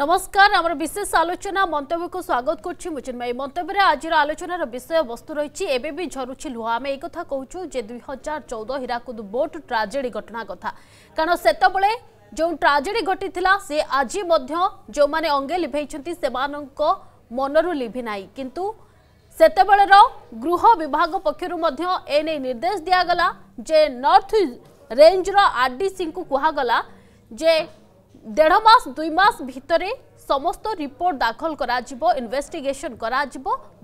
নমস্কার আমার বিশেষ আলোচনা মন্তব্যকে স্বাগত করছি মুচিন্ময়ী মন্তব্যের আজর আলোচনার বিষয়বস্তু রয়েছে এবে বি ঝরুছি লুহ আমি এই কথা কৌছু যে দুই হাজার চৌদ হীরাকুদ বোট ট্রাজেডি ঘটনা কথা কারণ সেতবে যে ট্রাজেডি ঘটি সে আজি মধ্য যে অঙ্গে লিভাইছেন সে মনরু লিভি না কিন্তু সেতবেলার গৃহ বিভাগ পক্ষর এনে নির্দেশ দিয়াগলা যে নর্থ রেঞ্জর আরডিসি কুহগলা যে দেড় মাস দুই মাস ভিতরে সমস্ত রিপোর্ট দাখল করা ইনভেস্টিগেশন করা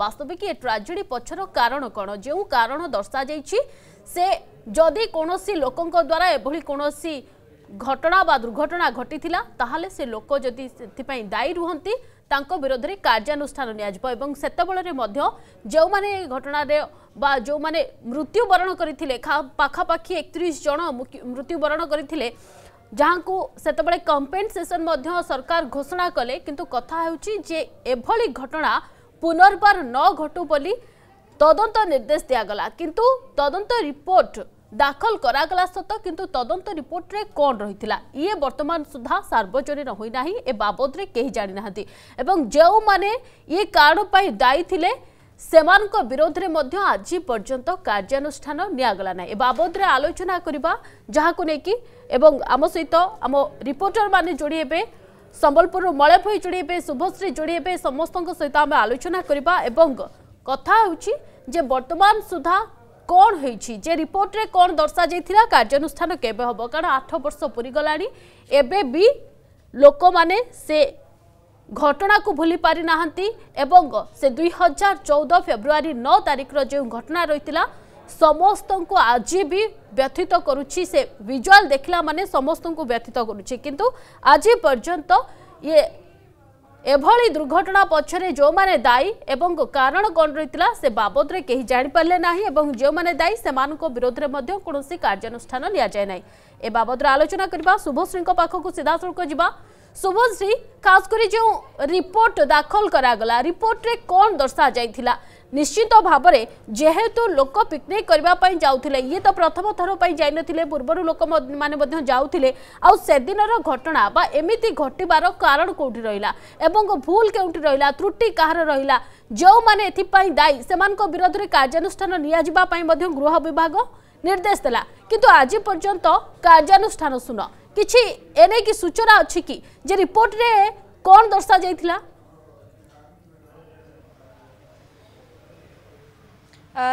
বাস্তবিক এ ট্রাজেডি পছর কারণ কোণ যে কারণ দর্শা যাই সে যদি কোণী লোক দ্বারা এভাবে কোণী ঘটনা বা দুর্ঘটনা ঘটি তাহলে সে লোক যদি সেপাই দায়ী রুহতি তাঁর বিরোধে কার্যানুষ্ঠান নিয়ে এবং ସେତେବେଳରେ ମଧ୍ୟ ଯେଉଁମାନେ ଏହି ଘଟଣାରେ ବା ଯେଉଁମାନେ ମୃତ୍ୟୁବରଣ କରିଥିଲେ ପାଖାପାଖି ଏକତିରିଶ ଜଣ ମୃତ୍ୟୁବରଣ ଯାହାଙ୍କୁ ସେତେବେଳେ କମ୍ପେନ୍ସେସନ୍ ମଧ୍ୟ ସରକାର ଘୋଷଣା କଲେ କିନ୍ତୁ କଥା ହେଉଛି ଯେ ଏଭଳି ଘଟଣା ପୁନର୍ବାର ନ ଘଟୁ ବୋଲି ତଦନ୍ତ ନିର୍ଦ୍ଦେଶ ଦିଆଗଲା କିନ୍ତୁ ତଦନ୍ତ ରିପୋର୍ଟ ଦାଖଲ କରାଗଲା ସତ କିନ୍ତୁ ତଦନ୍ତ ରିପୋର୍ଟରେ କ'ଣ ରହିଥିଲା ଇଏ ବର୍ତ୍ତମାନ ସୁଦ୍ଧା ସାର୍ବଜନୀନ ହୋଇନାହିଁ ଏ ବାବଦରେ କେହି ଜାଣିନାହାନ୍ତି ଏବଂ ଯେଉଁମାନେ ଇଏ କାରଣ ପାଇଁ ଦାୟୀ ଥିଲେ ସେମାନଙ୍କ ବିରୋଧରେ ମଧ୍ୟ ଆଜି ପର୍ଯ୍ୟନ୍ତ କାର୍ଯ୍ୟାନୁଷ୍ଠାନ ନିଆଗଲା ନାହିଁ ଏ ବାବଦରେ ଆଲୋଚନା କରିବା ଯାହାକୁ ନେଇକି ଏବଂ ଆମ ସହିତ ଆମ ରିପୋର୍ଟରମାନେ ଯୋଡ଼ି ହେବେ ସମ୍ବଲପୁରରୁ ମଳୟ ଭୋଇ ଯୋଡ଼ି ହେବେ ଶୁଭଶ୍ରୀ ଯୋଡ଼ି ହେବେ ସମସ୍ତଙ୍କ ସହିତ ଆମେ ଆଲୋଚନା କରିବା ଏବଂ କଥା ହେଉଛି ଯେ ବର୍ତ୍ତମାନ ସୁଦ୍ଧା କ'ଣ ହେଇଛି ଯେ ରିପୋର୍ଟରେ କ'ଣ ଦର୍ଶାଯାଇଥିଲା କାର୍ଯ୍ୟାନୁଷ୍ଠାନ କେବେ ହେବ କାରଣ ଆଠ ବର୍ଷ ପୁରିଗଲାଣି ଏବେ ବି ଲୋକମାନେ ସେ ঘটনাকু ভুলি পারি না এবং সে দুই হাজার চৌদ ফেব্রুয়ারি ন তারিখর যে ঘটনা রয়েছে সমস্ত আজি বি ব্যথিত করুছি সে ভিজুয়াল দেখিলা মানে সমস্ত ব্যথিত করুছি কিন্তু আজি পর্যন্ত ইয়ে এভাবে দুর্ঘটনা পছরে যে দায়ী এবং কারণ কণ রয়েছিল সে বাবদরে কে জাঁপারে না এবং যে দায়ী সে বিরোধে কোণী কার্যানুষ্ঠান নিয়ে না এ বাবদরে আলোচনা করা শুভশ্রী পাখক সিধাসলখ যা ସୁଭଶ୍ରୀ ଖାସ କରି ଯେଉଁ ରିପୋର୍ଟ ଦାଖଲ କରାଗଲା ରିପୋର୍ଟରେ କ'ଣ ଦର୍ଶାଯାଇଥିଲା ନିଶ୍ଚିତ ଭାବରେ ଯେହେତୁ ଲୋକ ପିକନିକ୍ କରିବା ପାଇଁ ଯାଉଥିଲେ ଇଏ ତ ପ୍ରଥମ ଥର ପାଇଁ ଯାଇନଥିଲେ ପୂର୍ବରୁ ଲୋକମାନେ ମଧ୍ୟ ଯାଉଥିଲେ ଆଉ ସେଦିନର ଘଟଣା ବା ଏମିତି ଘଟିବାର କାରଣ କେଉଁଠି ରହିଲା ଏବଂ ଭୁଲ କେଉଁଠି ରହିଲା ତ୍ରୁଟି କାହାର ରହିଲା ଯେଉଁମାନେ ଏଥିପାଇଁ ଦାୟୀ ସେମାନଙ୍କ ବିରୋଧରେ କାର୍ଯ୍ୟାନୁଷ୍ଠାନ ନିଆଯିବା ପାଇଁ ମଧ୍ୟ ଗୃହ ବିଭାଗ ନିର୍ଦ୍ଦେଶ ଦେଲା କିନ୍ତୁ ଆଜି ପର୍ଯ୍ୟନ୍ତ କାର୍ଯ୍ୟାନୁଷ୍ଠାନ ଶୂନ किसी एने की सूचना अच्छी कि जे रिपोर्ट रे कौन दर्शा जा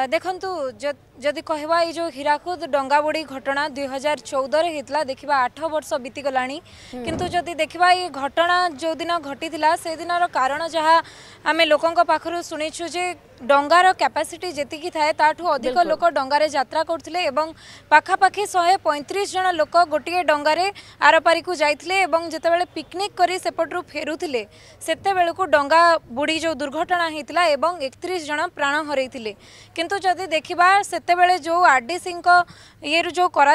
देखु जदि कह जो हीराकूद डंगा बुड़ी घटना दुई हजार चौदह होता देखा आठ बर्ष बीतीगला कितु जदि देखा ये घटना जो दिन घटी से दिन कारण जहाँ आम लोक पाखु शुणीछू जे डार कैपासीटी जी थाए अधिक लोक डंगे जात्रा पखापाखि शहे पैंतीस जन लोक गोटे डंगे आरपारी को जाते बड़े पिकनिक करपटू फेरुले से डा बुड़ी जो दुर्घटना होता है एक जन प्राण हर कि देखा से से जो आर डी सी ये जो कर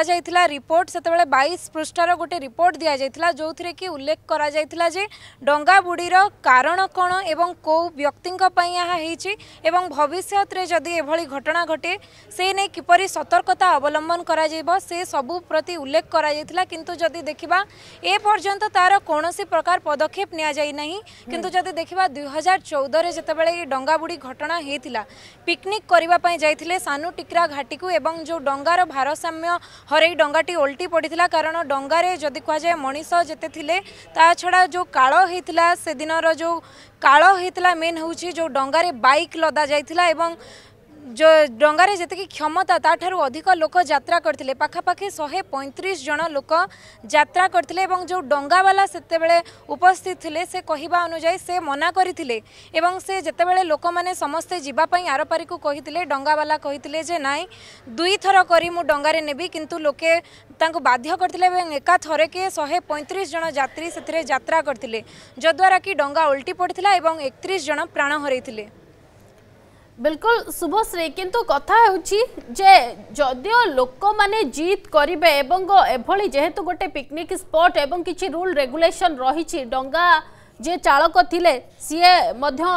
रिपोर्ट से बैश पृष्ठार गोटे रिपोर्ट दि जाइला जो थी कि उल्लेख कर डा बुड़ी कारण कौन एवं कौ व्यक्ति यहाँ भविष्य में जदि एभली घटना घटे से नहीं किपर सतर्कता अवलम्बन कर सबू प्रति उल्लेख कर किंतु जदि देखा एपर्तं तार कौन प्रकार पदक्षेप निया कि देखा दुई हजार चौदह जिते डंगा बुड़ी घटना होता पिकनिक करने जाते सानु टिक्र ଡଙ୍ଗା ଘାଟିକୁ ଏବଂ ଯେଉଁ ଡଙ୍ଗାର ଭାରସାମ୍ୟ ହରେଇ ଡଙ୍ଗାଟି ଓଲଟି ପଡ଼ିଥିଲା କାରଣ ଡଙ୍ଗାରେ ଯଦି କୁହାଯାଏ ମଣିଷ ଯେତେ ଥିଲେ ତା ଛଡ଼ା ଯେଉଁ କାଳ ହେଇଥିଲା ସେଦିନର ଯେଉଁ କାଳ ହେଇଥିଲା ମେନ୍ ହେଉଛି ଯେଉଁ ଡଙ୍ଗାରେ ବାଇକ୍ ଲଦା ଯାଇଥିଲା ଏବଂ ଡଙ୍ଗାରେ ଯେତିକି କ୍ଷମତା ତାଠାରୁ ଅଧିକ ଲୋକ ଯାତ୍ରା କରିଥିଲେ ପାଖାପାଖି ଶହେ ପଇଁତିରିଶ ଜଣ ଲୋକ ଯାତ୍ରା କରିଥିଲେ ଏବଂ ଯେଉଁ ଡଙ୍ଗାବାଲା ସେତେବେଳେ ଉପସ୍ଥିତ ଥିଲେ ସେ କହିବା ଅନୁଯାୟୀ ସେ ମନା କରିଥିଲେ ଏବଂ ସେ ଯେତେବେଳେ ଲୋକମାନେ ସମସ୍ତେ ଯିବା ପାଇଁ ଆରପାରିକୁ କହିଥିଲେ ଡଙ୍ଗାବାଲା କହିଥିଲେ ଯେ ନାଇଁ ଦୁଇଥର କରି ମୁଁ ଡଙ୍ଗାରେ ନେବି କିନ୍ତୁ ଲୋକେ ତାଙ୍କୁ ବାଧ୍ୟ କରିଥିଲେ ଏବଂ ଏକା ଥରକେ ଶହେ ପଇଁତିରିଶ ଜଣ ଯାତ୍ରୀ ସେଥିରେ ଯାତ୍ରା କରିଥିଲେ ଯଦ୍ୱାରା କି ଡଙ୍ଗା ଓଲଟି ପଡ଼ିଥିଲା ଏବଂ ଏକତିରିଶ ଜଣ ପ୍ରାଣ ହରାଇଥିଲେ ବିଲକୁଲ ଶୁଭଶ୍ରୀ କିନ୍ତୁ କଥା ହେଉଛି ଯେ ଯଦିଓ ଲୋକମାନେ ଜିତ୍ କରିବେ ଏବଂ ଏଭଳି ଯେହେତୁ ଗୋଟେ ପିକନିକ୍ ସ୍ପଟ୍ ଏବଂ କିଛି ରୁଲ୍ ରେଗୁଲେସନ୍ ରହିଛି ଡଙ୍ଗା ଯେ ଚାଳକ ଥିଲେ ସିଏ ମଧ୍ୟ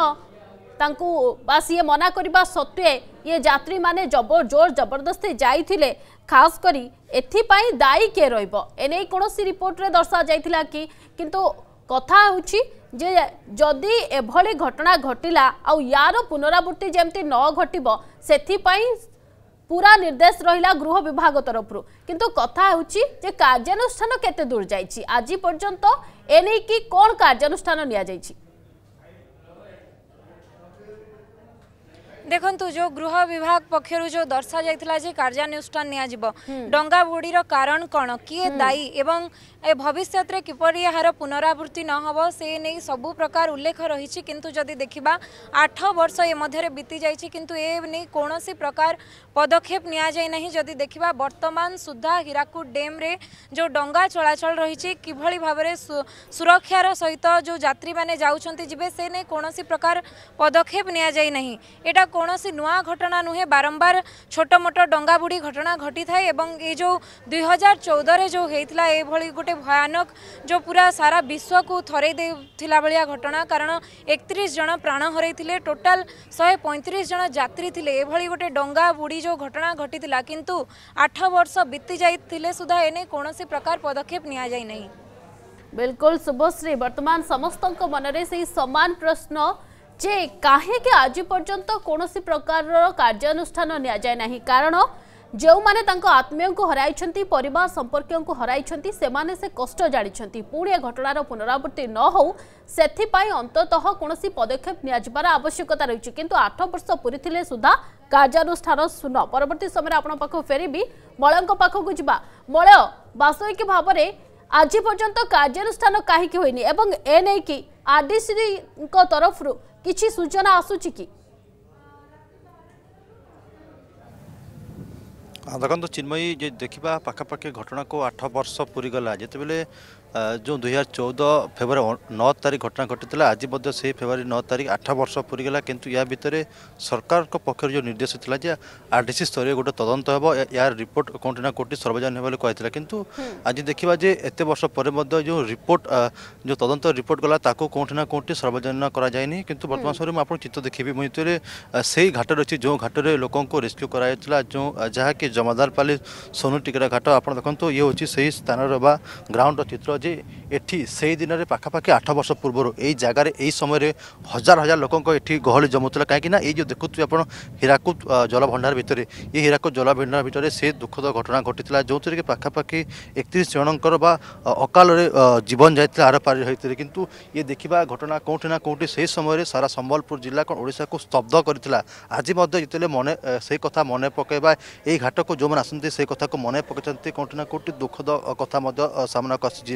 ତାଙ୍କୁ ବା ସିଏ ମନା କରିବା ସତ୍ତ୍ୱେ ଇଏ ଯାତ୍ରୀମାନେ ଜବର ଜୋର ଜବରଦସ୍ତି ଯାଇଥିଲେ ଖାସ କରି ଏଥିପାଇଁ ଦାୟୀ କିଏ ରହିବ ଏନେଇ କୌଣସି ରିପୋର୍ଟରେ ଦର୍ଶାଯାଇଥିଲା କି କିନ୍ତୁ কথা হচ্ছে যে যদি এভাবে ঘটনা ঘটিলা আার পুনরাবৃত্তি যেমতি ন ঘটব সেপাই পুরা নির্দেশ রহিলা গৃহ বিভাগ তরফর কিন্তু কথা হচ্ছে যে কার্যানুষ্ঠান কেতে দূর যাই আজ পর্যন্ত এনে কি কোণ কার্যানুষ্ঠান নিয়া যাইছি ଦେଖନ୍ତୁ ଯେଉଁ ଗୃହ ବିଭାଗ ପକ୍ଷରୁ ଯେଉଁ ଦର୍ଶାଯାଇଥିଲା ଯେ କାର୍ଯ୍ୟାନୁଷ୍ଠାନ ନିଆଯିବ ଡଙ୍ଗାବୁଡ଼ିର କାରଣ କ'ଣ କିଏ ଦାୟୀ ଏବଂ ଭବିଷ୍ୟତରେ କିପରି ଏହାର ପୁନରାବୃତ୍ତି ନ ହେବ ସେ ନେଇ ସବୁ ପ୍ରକାର ଉଲ୍ଲେଖ ରହିଛି କିନ୍ତୁ ଯଦି ଦେଖିବା ଆଠ ବର୍ଷ ଏ ମଧ୍ୟରେ ବିତି ଯାଇଛି କିନ୍ତୁ ଏ ନେଇ କୌଣସି ପ୍ରକାର ପଦକ୍ଷେପ ନିଆଯାଇ ନାହିଁ ଯଦି ଦେଖିବା ବର୍ତ୍ତମାନ ସୁଦ୍ଧା ହୀରାକୁଦ ଡ୍ୟାମ୍ରେ ଯେଉଁ ଡଙ୍ଗା ଚଳାଚଳ ରହିଛି କିଭଳି ଭାବରେ ସୁରକ୍ଷାର ସହିତ ଯେଉଁ ଯାତ୍ରୀମାନେ ଯାଉଛନ୍ତି ଯିବେ ସେ ନେଇ କୌଣସି ପ୍ରକାର ପଦକ୍ଷେପ ନିଆଯାଇ ନାହିଁ ଏଇଟା କୌଣସି ନୂଆ ଘଟଣା ନୁହେଁ ବାରମ୍ବାର ଛୋଟ ମୋଟ ଡଙ୍ଗାବୁଡ଼ି ଘଟଣା ଘଟିଥାଏ ଏବଂ ଏ ଯେଉଁ ଦୁଇ ହଜାର ଚଉଦରେ ଯେଉଁ ହେଇଥିଲା ଏଭଳି ଗୋଟେ भयानक जो पूरा सारा विश्व को थरई भाया घटना कारण एकतीस जन प्राण हर टोटाल शहे पैंतीस जन जात्री थे एभली गोटे डंगा बुड़ी जो घटना घटी किंतु आठ वर्ष बीती जाते सुधा एने कौन प्रकार पदक्षेप नि बिल्कुल शुभश्री बर्तमान समस्त मन से सामान प्रश्न जे कहीं आज पर्यंत कौन प्रकार कार्यानुष्ठान नि कारण ଯେଉଁମାନେ ତାଙ୍କ ଆତ୍ମୀୟଙ୍କୁ ହରାଇଛନ୍ତି ପରିବାର ସମ୍ପର୍କୀୟଙ୍କୁ ହରାଇଛନ୍ତି ସେମାନେ ସେ କଷ୍ଟ ଜାଣିଛନ୍ତି ପୁଣି ଏ ଘଟଣାର ପୁନରାବୃତ୍ତି ନ ହେଉ ସେଥିପାଇଁ ଅନ୍ତତଃ କୌଣସି ପଦକ୍ଷେପ ନିଆଯିବାର ଆବଶ୍ୟକତା ରହିଛି କିନ୍ତୁ ଆଠ ବର୍ଷ ପୁରିଥିଲେ ସୁଦ୍ଧା କାର୍ଯ୍ୟାନୁଷ୍ଠାନ ଶୂନ ପରବର୍ତ୍ତୀ ସମୟରେ ଆପଣଙ୍କ ପାଖକୁ ଫେରିବି ମଳୟଙ୍କ ପାଖକୁ ଯିବା ମଳୟ ବାସ୍ତବିକ ଭାବରେ ଆଜି ପର୍ଯ୍ୟନ୍ତ କାର୍ଯ୍ୟାନୁଷ୍ଠାନ କାହିଁକି ହୋଇନି ଏବଂ ଏ ନେଇକି ଆର୍ଡିସିଙ୍କ ତରଫରୁ କିଛି ସୂଚନା ଆସୁଛି କି ଦେଖନ୍ତୁ ଚିନ୍ମୟୀ ଯେ ଦେଖିବା ପାଖାପାଖି ଘଟଣାକୁ ଆଠ ବର୍ଷ ପୁରୀଗଲା ଯେତେବେଳେ ଯେଉଁ ଦୁଇ ହଜାର ଚଉଦ ଫେବୃଆରୀ ନଅ ତାରିଖ ଘଟଣା ଘଟିଥିଲା ଆଜି ମଧ୍ୟ ସେହି ଫେବୃଆରୀ ନଅ ତାରିଖ ଆଠ ବର୍ଷ ପୁରିଗଲା କିନ୍ତୁ ଏହା ଭିତରେ ସରକାରଙ୍କ ପକ୍ଷରୁ ଯେଉଁ ନିର୍ଦ୍ଦେଶ ଥିଲା ଯେ ଆର୍ ଡି ସି ସ୍ତରୀୟ ଗୋଟେ ତଦନ୍ତ ହେବ ଏହାର ରିପୋର୍ଟ କେଉଁଠି ନା କେଉଁଠି ସର୍ବଜନୀୟ ହେବ ବୋଲି କହିଥିଲା କିନ୍ତୁ ଆଜି ଦେଖିବା ଯେ ଏତେ ବର୍ଷ ପରେ ମଧ୍ୟ ଯେଉଁ ରିପୋର୍ଟ ଯେଉଁ ତଦନ୍ତ ରିପୋର୍ଟ ଗଲା ତାକୁ କେଉଁଠି ନା କେଉଁଠି ସର୍ବଜନୀୟ କରାଯାଇନି କିନ୍ତୁ ବର୍ତ୍ତମାନ ସମୟରେ ମୁଁ ଆପଣ ଚିତ୍ର ଦେଖିବି ମୁଁ ଭିତରେ ସେହି ଘାଟରେ ଅଛି ଯେଉଁ ଘାଟରେ ଲୋକଙ୍କୁ ରେସ୍କ୍ୟୁ କରାଯାଇଥିଲା ଯେଉଁ ଯାହାକି ଜମାଦାରପାଲି ସୋନୁ ଟିକେରା ଘାଟ ଆପଣ ଦେଖନ୍ତୁ ଇଏ ହେଉଛି ସେହି ସ୍ଥାନର ବା ଗ୍ରାଉଣ୍ଡର ଚିତ୍ର ଯେ ଏଠି ସେଇ ଦିନରେ ପାଖାପାଖି ଆଠ ବର୍ଷ ପୂର୍ବରୁ ଏଇ ଜାଗାରେ ଏଇ ସମୟରେ ହଜାର ହଜାର ଲୋକଙ୍କ ଏଠି ଗହଳି ଜମୁଥିଲା କାହିଁକି ନା ଏଇ ଯେଉଁ ଦେଖୁଥିବେ ଆପଣ ହୀରାକୁଦ ଜଳଭଣ୍ଡାର ଭିତରେ ଏ ହୀରାକୁଦ ଜଳଭଣ୍ଡାର ଭିତରେ ସେ ଦୁଃଖଦ ଘଟଣା ଘଟିଥିଲା ଯେଉଁଥିରେ କି ପାଖାପାଖି ଏକତିରିଶ ଜଣଙ୍କର ବା ଅକାଳରେ ଜୀବନ ଯାଇଥିଲା ଆରପାରି ହୋଇଥିଲେ କିନ୍ତୁ ଇଏ ଦେଖିବା ଘଟଣା କେଉଁଠି ନା କେଉଁଠି ସେହି ସମୟରେ ସାରା ସମ୍ବଲପୁର ଜିଲ୍ଲା କ'ଣ ଓଡ଼ିଶାକୁ ସ୍ତବ୍ଧ କରିଥିଲା ଆଜି ମଧ୍ୟ ଯେତେବେଳେ ମନେ ସେଇ କଥା ମନେ ପକାଇବା ଏଇ ଘାଟକୁ ଯେଉଁମାନେ ଆସନ୍ତି ସେଇ କଥାକୁ ମନେ ପକାଇଛନ୍ତି କେଉଁଠି ନା କେଉଁଠି ଦୁଃଖଦ କଥା ମଧ୍ୟ ସାମ୍ନାକୁ ଆସିଛି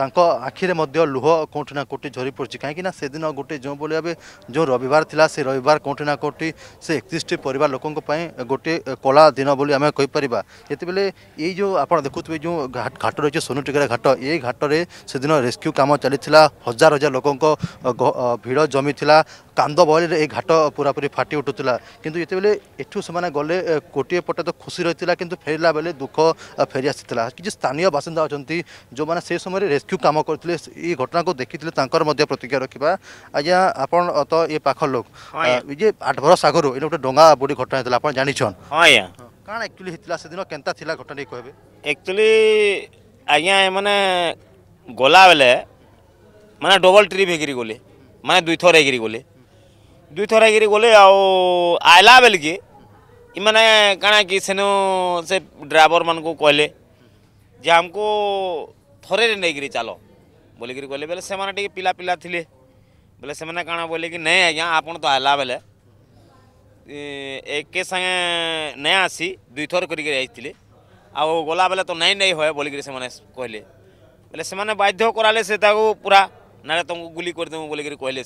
ତାଙ୍କ ଆଖିରେ ମଧ୍ୟ ଲୁହ କେଉଁଠି ନା କେଉଁଠି ଝରି ପଡ଼ୁଛି କାହିଁକିନା ସେଦିନ ଗୋଟେ ଯେଉଁଭଳି ଭାବେ ଯେଉଁ ରବିବାର ଥିଲା ସେ ରବିବାର କେଉଁଠି ନା କେଉଁଠି ସେ ଏକତିରିଶଟି ପରିବାର ଲୋକଙ୍କ ପାଇଁ ଗୋଟିଏ କଳା ଦିନ ବୋଲି ଆମେ କହିପାରିବା ଯେତେବେଳେ ଏଇ ଯେଉଁ ଆପଣ ଦେଖୁଥିବେ ଯେଉଁ ଘାଟ ରହିଛି ସୋନୁଟିକରା ଘାଟ ଏଇ ଘାଟରେ ସେଦିନ ରେସ୍କ୍ୟୁ କାମ ଚାଲିଥିଲା ହଜାର ହଜାର ଲୋକଙ୍କ ଭିଡ଼ ଜମିଥିଲା କାନ୍ଦ ବହଳିରେ ଏ ଘାଟ ପୁରାପୁରି ଫାଟି ଉଠୁଥିଲା କିନ୍ତୁ ଯେତେବେଳେ ଏଠୁ ସେମାନେ ଗଲେ ଗୋଟିଏ ପଟେ ତ ଖୁସି ରହିଥିଲା କିନ୍ତୁ ଫେରିଲା ବେଳେ ଦୁଃଖ ଫେରି ଆସିଥିଲା କିଛି ସ୍ଥାନୀୟ ବାସିନ୍ଦା ଅଛନ୍ତି ଯେଉଁମାନେ ସେ ସମୟରେ ରେସ୍କ୍ୟୁ क्यों କାମ କରୁଥିଲେ ये ଘଟଣାକୁ ଦେଖିଥିଲେ ତାଙ୍କର ମଧ୍ୟ प्रतिक्रिया ରଖିବା ଆଜ୍ଞା ଆପଣ ତ ଏ ପାଖ लोक ये आठ बरस आगर ये गोटे डंगा बुड़ी घटना होता आप जानछन हाँ आज्ञा कण एक्चुअली होता से दिन केन्ता थिला घटना नहीं कहबे ଆଜ୍ଞା ଏମାନେ ଗଲାବେଲେ ମାନେ ଡବଲ୍ ଟ୍ରିପ୍ ହେଇକିରି ଗଲେ ମାନେ ଦୁଇଥର ହେଇକିରି ଗଲେ ଦୁଇଥର ହେଇକିରି ଗଲେ ଆଉ ଆଇଲା ବେଲିକି ଇମାନେ କାଣା କି ସେନୁ ସେ ଡ୍ରାଇଭର୍ମାନଙ୍କୁ କହିଲେ ଯେ ଆମକୁ थर नहीं चल बोल कहे बोले से पिला पिला थे बोले से कण बोले कि नहीं आज्ञा आप तो आला बेले एक सागे नहीं आसी दुई थर कर गला बेले तो नहीं नहीं हुए बोलिक कहले बोले से बाध्य कराले से पूरा ना तुमको गुली करदेमु बोल कहले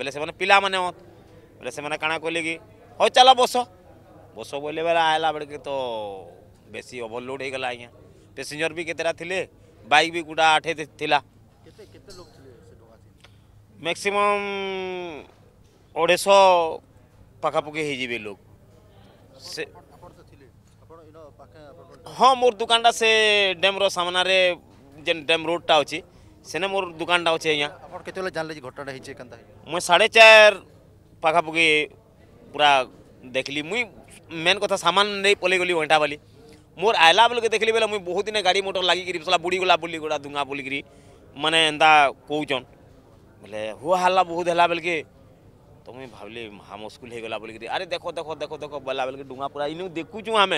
बोले से पिला मैंने बोले से कण कहले कि हाँ चल बस बस बोले बेला आला बेल तो बेसी ओभरलोड हो गला आज्ञा पैसेंजर भी कतेटा थी बाइक भी गुटा आठ थिला कितने कितने लोग मैक्सिमम अढ़ेश पखापाखि हो लोग से तो तो- हाँ मोर दुकानटा से डैम रो जेन डैम रोडटा अच्छे सेने मोर दुकानटा अच्छे यहाँ घटना हेचे साढ़े चार पखापाखि पूरा ली मुई मेन कथा सामान नहीं पलिगली गली घंटा मोर आइला बोल के देख ली बोले मुझे बहुत दिन गाड़ी मोटर लगिक बुड़ी गला बुल दुंगा बुल कर मैंने एंता कौचन बोले हो हाला बहुत है बोल के तो मुझे भावली महा मुस्कुल होगा बोल कर अरे देख देख देख देख बोला बोल के डुंगा पूरा इन देखुचु आम